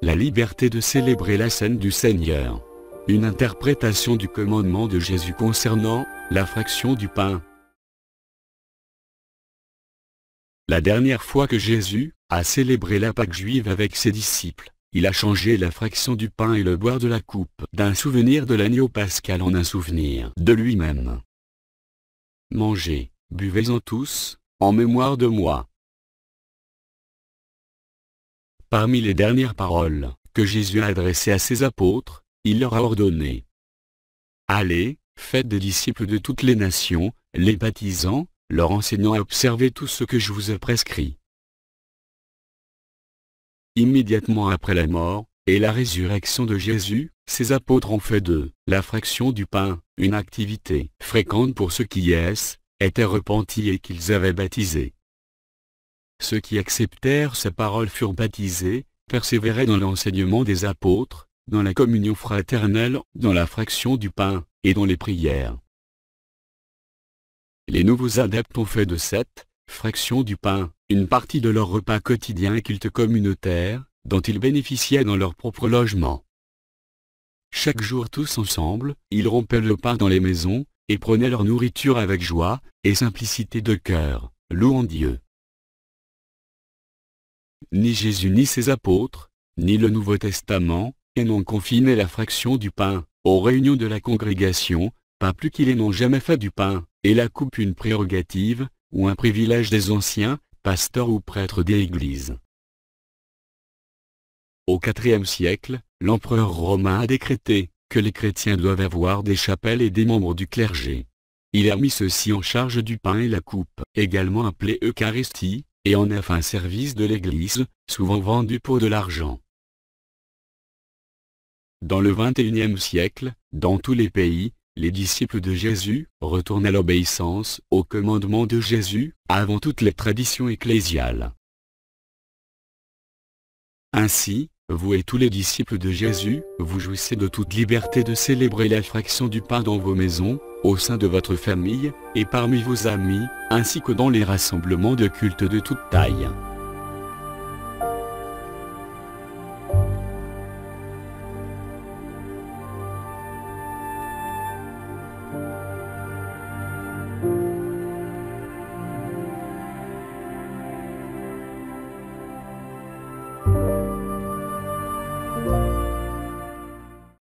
La liberté de célébrer la scène du Seigneur. Une interprétation du commandement de Jésus concernant la fraction du pain. La dernière fois que Jésus a célébré la Pâque juive avec ses disciples, il a changé la fraction du pain et le boire de la coupe d'un souvenir de l'agneau pascal en un souvenir de lui-même. Mangez, buvez-en tous, en mémoire de moi. Parmi les dernières paroles que Jésus a adressées à ses apôtres, il leur a ordonné « Allez, faites des disciples de toutes les nations, les baptisant, leur enseignant à observer tout ce que je vous ai prescrit. » Immédiatement après la mort, et la résurrection de Jésus, ses apôtres ont fait de la fraction du pain, une activité fréquente pour ceux qui, yassent étaient repentis et qu'ils avaient baptisés. Ceux qui acceptèrent sa parole furent baptisés, persévéraient dans l'enseignement des apôtres, dans la communion fraternelle, dans la fraction du pain, et dans les prières. Les nouveaux adeptes ont fait de cette fraction du pain une partie de leur repas quotidien et culte communautaire, dont ils bénéficiaient dans leur propre logement. Chaque jour tous ensemble, ils rompaient le pain dans les maisons, et prenaient leur nourriture avec joie, et simplicité de cœur, louant Dieu ni Jésus ni ses apôtres, ni le Nouveau Testament, et n'ont confiné la fraction du pain, aux réunions de la congrégation, pas plus qu'ils n'ont jamais fait du pain, et la coupe une prérogative, ou un privilège des anciens, pasteurs ou prêtres des églises. Au IVe siècle, l'empereur romain a décrété que les chrétiens doivent avoir des chapelles et des membres du clergé. Il a mis ceux-ci en charge du pain et la coupe, également appelée Eucharistie, et en a un service de l'Église, souvent vendu pour de l'argent. Dans le XXIe siècle, dans tous les pays, les disciples de Jésus retournent à l'obéissance au commandement de Jésus, avant toutes les traditions ecclésiales. Ainsi, vous et tous les disciples de Jésus, vous jouissez de toute liberté de célébrer la fraction du pain dans vos maisons, au sein de votre famille, et parmi vos amis, ainsi que dans les rassemblements de culte de toute taille.